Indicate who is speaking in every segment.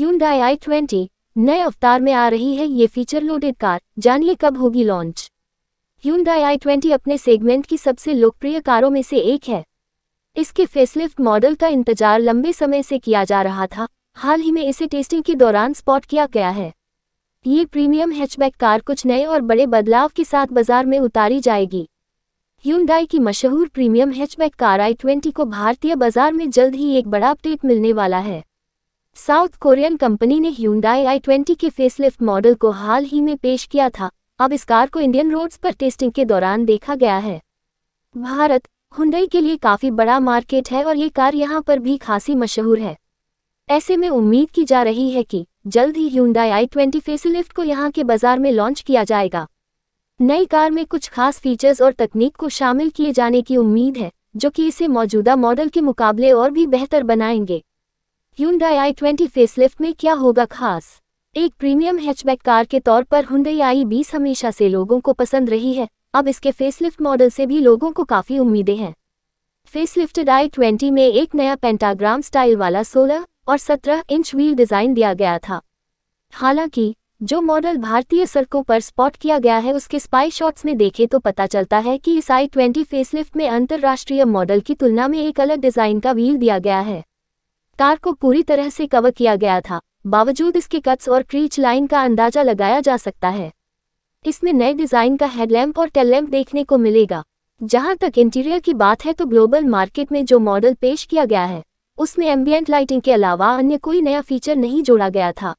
Speaker 1: Hyundai i20 नए अवतार में आ रही है ये फीचर लोडेड कार जानिए कब होगी लॉन्च Hyundai i20 अपने सेगमेंट की सबसे लोकप्रिय कारों में से एक है इसके फेसलिफ्ट मॉडल का इंतजार लंबे समय से किया जा रहा था हाल ही में इसे टेस्टिंग के दौरान स्पॉट किया गया है ये प्रीमियम हैचबैक कार कुछ नए और बड़े बदलाव के साथ बाजार में उतारी जाएगी Hyundai की मशहूर premium hatchback car i twenty को भारतीय बाजार में जल्द ही एक बड़ा अपडेट मिलने वाला है साउथ कोरियन कंपनी ने ह्यूंडाई आई ट्वेंटी के फेसलिफ्ट मॉडल को हाल ही में पेश किया था अब इस कार को इंडियन रोड्स पर टेस्टिंग के दौरान देखा गया है भारत हुंडई के लिए काफ़ी बड़ा मार्केट है और ये कार यहाँ पर भी खासी मशहूर है ऐसे में उम्मीद की जा रही है कि जल्द ही ह्यूंडाई आई ट्वेंटी फेसलिफ्ट को यहाँ के बाजार में लॉन्च किया जाएगा नई कार में कुछ खास फीचर्स और तकनीक को शामिल किए जाने की उम्मीद है जो कि इसे मौजूदा मॉडल के मुकाबले और भी बेहतर बनाएंगे Hyundai i20 फेसलिफ्ट में क्या होगा खास एक प्रीमियम हैचबैक कार के तौर पर Hyundai i20 हमेशा से लोगों को पसंद रही है अब इसके फेसलिफ्ट मॉडल से भी लोगों को काफ़ी उम्मीदें हैं फेसलिफ्टेड i20 में एक नया पेंटाग्राम स्टाइल वाला 16 और 17 इंच व्हील डिज़ाइन दिया गया था हालांकि जो मॉडल भारतीय सड़कों पर स्पॉट किया गया है उसके स्पाई शॉट्स में देखें तो पता चलता है कि इस आई ट्वेंटी फेसलिफ्ट में अंतर्राष्ट्रीय मॉडल की तुलना में एक अलग डिज़ाइन का व्हील दिया गया है कार को पूरी तरह से कवर किया गया था बावजूद इसके कट्स और क्रीच लाइन का अंदाजा लगाया जा सकता है इसमें नए डिज़ाइन का हेडलैम्प और टेललैम्प देखने को मिलेगा जहां तक इंटीरियर की बात है तो ग्लोबल मार्केट में जो मॉडल पेश किया गया है उसमें एम्बियंट लाइटिंग के अलावा अन्य कोई नया फीचर नहीं जोड़ा गया था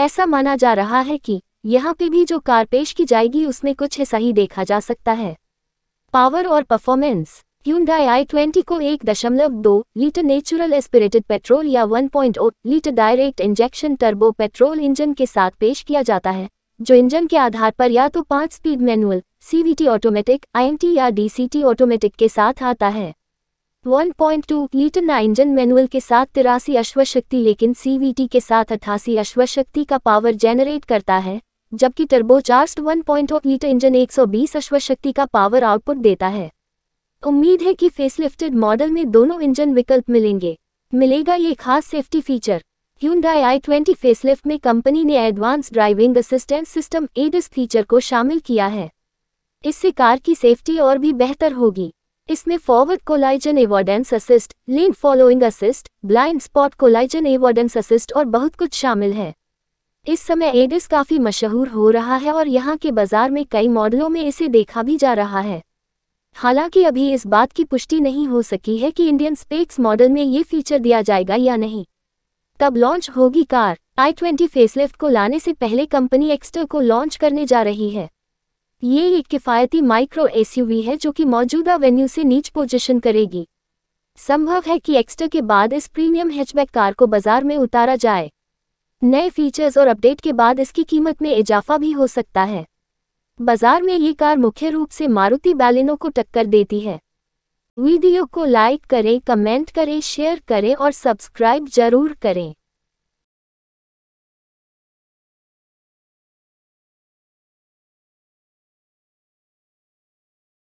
Speaker 1: ऐसा माना जा रहा है कि यहाँ पे भी जो कार पेश की जाएगी उसमें कुछ ऐसा ही देखा जा सकता है पावर और परफॉर्मेंस Hyundai i20 को 1.2 लीटर नेचुरल एस्पिरेटेड पेट्रोल या 1.0 litre direct injection turbo petrol engine के साथ पेश किया जाता है जो इंजन के आधार पर या तो पांच speed manual CVT automatic IMT या डीसीटी ऑटोमेटिक के साथ आता है 1.2 लीटर ना इंजन मैनुअल के साथ तिरासी अश्वशक्ति लेकिन सीवीटी के साथ अट्ठासी अश्वशक्ति का पावर जेनरेट करता है जबकि टर्बोचार्ज 1.0 लीटर इंजन 120 अश्वशक्ति का पावर आउटपुट देता है उम्मीद है कि फेसलिफ्टेड मॉडल में दोनों इंजन विकल्प मिलेंगे मिलेगा ये खास safety feature Hyundai i20 facelift में कंपनी ने advance driving assistance system ADAS feature को शामिल किया है इससे कार की सेफ्टी और भी बेहतर होगी इसमें forward collision avoidance assist lane following assist blind spot collision avoidance assist और बहुत कुछ शामिल है इस समय एडिस काफ़ी मशहूर हो रहा है और यहाँ के बाजार में कई मॉडलों में इसे देखा भी जा रहा है हालांकि अभी इस बात की पुष्टि नहीं हो सकी है कि इंडियन स्पेक्स मॉडल में ये फीचर दिया जाएगा या नहीं तब लॉन्च होगी कार आई ट्वेंटी फेसलिफ्ट को लाने से पहले कंपनी एक्स्टर को लॉन्च करने जा रही है ये एक किफ़ायती माइक्रो एसयूवी है जो कि मौजूदा वेन्यू से नीच पोजीशन करेगी संभव है कि एक्स्टर के बाद इस प्रीमियम हैचबैक कार को बाजार में उतारा जाए नए फीचर्स और अपडेट के बाद इसकी कीमत में इजाफा भी हो सकता है बाजार में ये कार मुख्य रूप से मारुति बैलिनो को टक्कर देती है वीडियो को लाइक करें कमेंट करें शेयर करें और सब्सक्राइब जरूर करें